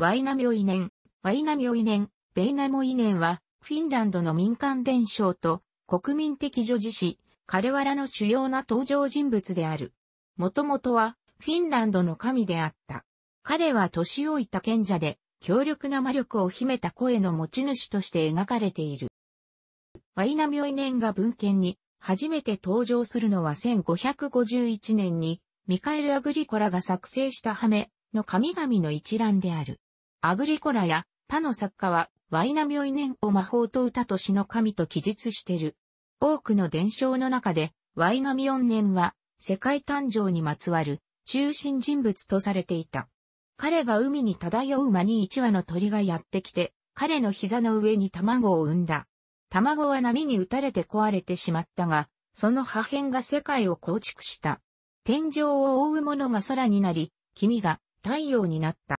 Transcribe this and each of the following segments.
ワイナミョイネン、ワイナミョイネン、ベイナモイネンは、フィンランドの民間伝承と国民的女児史、カルワラの主要な登場人物である。もともとは、フィンランドの神であった。彼は年老いた賢者で、強力な魔力を秘めた声の持ち主として描かれている。ワイナミョイネンが文献に初めて登場するのは1551年にミカエル・アグリコラが作成したハメの神々の一覧である。アグリコラや他の作家はワイナミョイネンを魔法と歌と死の神と記述してる。多くの伝承の中でワイナミョンネンは世界誕生にまつわる中心人物とされていた。彼が海に漂う間に一羽の鳥がやってきて、彼の膝の上に卵を産んだ。卵は波に打たれて壊れてしまったが、その破片が世界を構築した。天井を覆うものが空になり、君が太陽になった。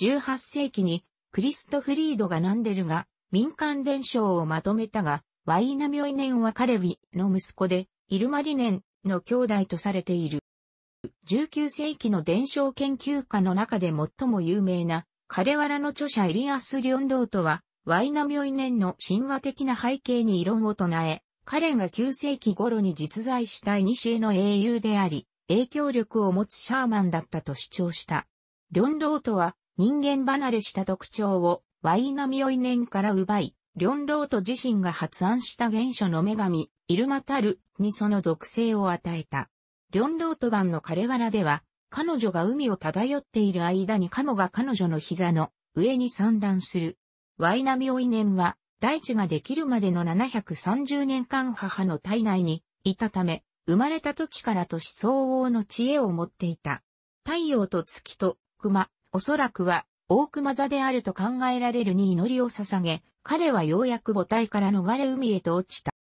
18世紀にクリストフリードがナンデルが民間伝承をまとめたが、ワイナミョイネンはカレビの息子で、イルマリネンの兄弟とされている。19世紀の伝承研究家の中で最も有名な、カレワラの著者イリアス・リョンロートは、ワイナミョイネンの神話的な背景に異論を唱え、彼が9世紀頃に実在したへの英雄であり、影響力を持つシャーマンだったと主張した。論ーとは人間離れした特徴をワイナミオイネンから奪い、論ーと自身が発案した原初の女神、イルマタルにその属性を与えた。論ーと版の枯原では、彼女が海を漂っている間にカモが彼女の膝の上に散乱する。ワイナミオイネンは、大地ができるまでの730年間母の体内にいたため、生まれた時から年相応の知恵を持っていた。太陽と月と熊、おそらくは大熊座であると考えられるに祈りを捧げ、彼はようやく母体から逃れ海へと落ちた。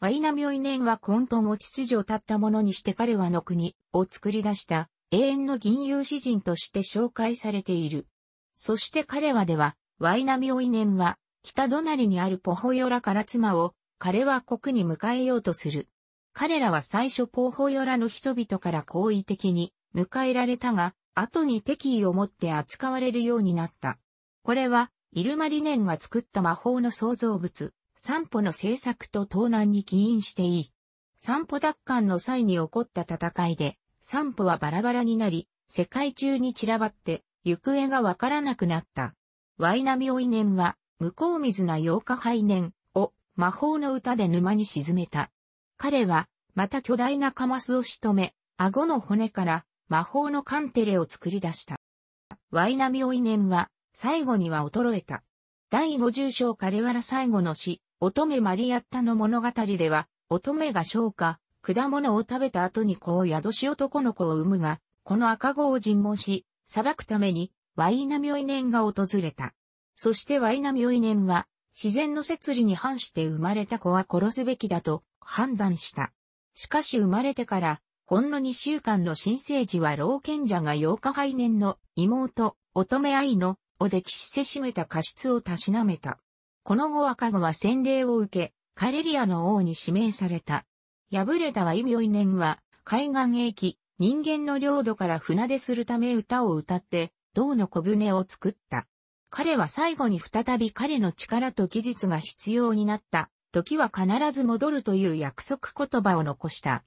ワイナミョイネンは混沌を秩序を立ったものにして彼はの国を作り出した永遠の銀融詩人として紹介されている。そして彼はでは、ワイナミョイネンは北隣にあるポホヨラから妻を彼は国に迎えようとする。彼らは最初ポホヨラの人々から好意的に迎えられたが、後に敵意を持って扱われるようになった。これは、イルマリネンが作った魔法の創造物、散歩の制作と盗難に起因していい。散歩奪還の際に起こった戦いで、散歩はバラバラになり、世界中に散らばって、行方がわからなくなった。ワイナミオイネンは、向こう水な妖日廃年を魔法の歌で沼に沈めた。彼は、また巨大なカマスを仕留め、顎の骨から魔法のカンテレを作り出した。ワイナミオイネンは、最後には衰えた。第五重章カレワラ最後の詩、乙女マリアッタの物語では、乙女が消化、果物を食べた後に子を宿し男の子を産むが、この赤子を尋問し、裁くために、ワイナミオイネンが訪れた。そしてワイナミオイネンは、自然の摂理に反して生まれた子は殺すべきだと判断した。しかし生まれてからほんの2週間の新生児は老賢者が8日拝年の妹、乙女愛の、を歴史せしめた過失をたしなめた。この後赤子は洗礼を受け、カレリアの王に指名された。敗れたは異名年は、海岸へ行き、人間の領土から船出するため歌を歌って、銅の小舟を作った。彼は最後に再び彼の力と技術が必要になった。時は必ず戻るという約束言葉を残した。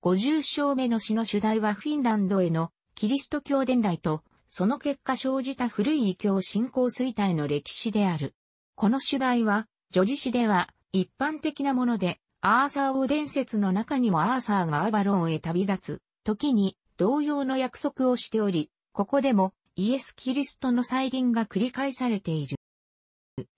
50章目の詩の主題はフィンランドへのキリスト教伝来と、その結果生じた古い異教信仰衰退の歴史である。この主題は、女児詩では一般的なもので、アーサー王伝説の中にもアーサーがアバロンへ旅立つ、時に同様の約束をしており、ここでもイエス・キリストの再臨が繰り返されている。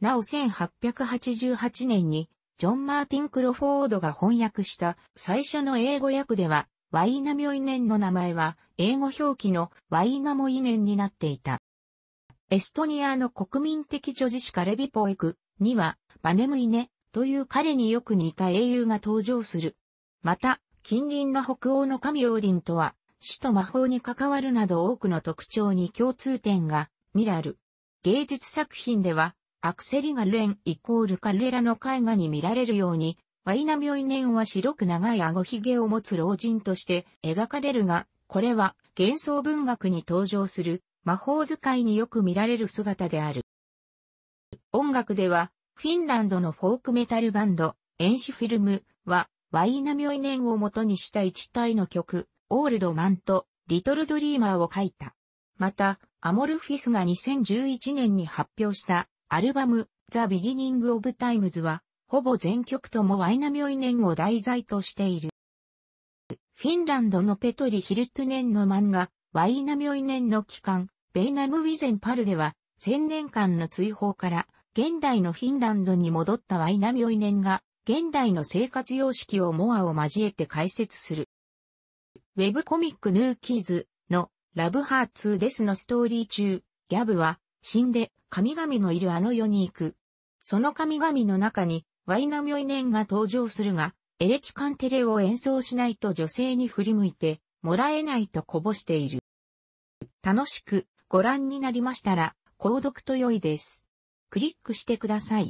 なお1888年にジョン・マーティン・クロフォードが翻訳した最初の英語訳では、ワイナミョイネンの名前は英語表記のワイナモイネンになっていた。エストニアの国民的女子シカレビポエクには、バネムイネという彼によく似た英雄が登場する。また、近隣の北欧の神オーディンとは、死と魔法に関わるなど多くの特徴に共通点が見らる。芸術作品では、アクセリガレンイコールカルレラの絵画に見られるように、ワイナミョイネンは白く長い顎ひげを持つ老人として描かれるが、これは幻想文学に登場する魔法使いによく見られる姿である。音楽では、フィンランドのフォークメタルバンド、エンシフィルムは、ワイナミョイネンを元にした一体の曲、オールドマンと、リトルドリーマーを書いた。また、アモルフィスが2011年に発表したアルバム、The Beginning of Times は、ほぼ全曲ともワイナミョイネンを題材としている。フィンランドのペトリ・ヒルトネンの漫画、ワイナミョイネンの期間、ベイナム・ウィゼン・パルでは、千年間の追放から、現代のフィンランドに戻ったワイナミョイネンが、現代の生活様式をモアを交えて解説する。ウェブコミックヌーキーズのラブハーツーデスのストーリー中、ギャブは死んで神々のいるあの世に行く。その神々の中に、ワイナミョイネンが登場するが、エレキカンテレを演奏しないと女性に振り向いて、もらえないとこぼしている。楽しくご覧になりましたら、購読と良いです。クリックしてください。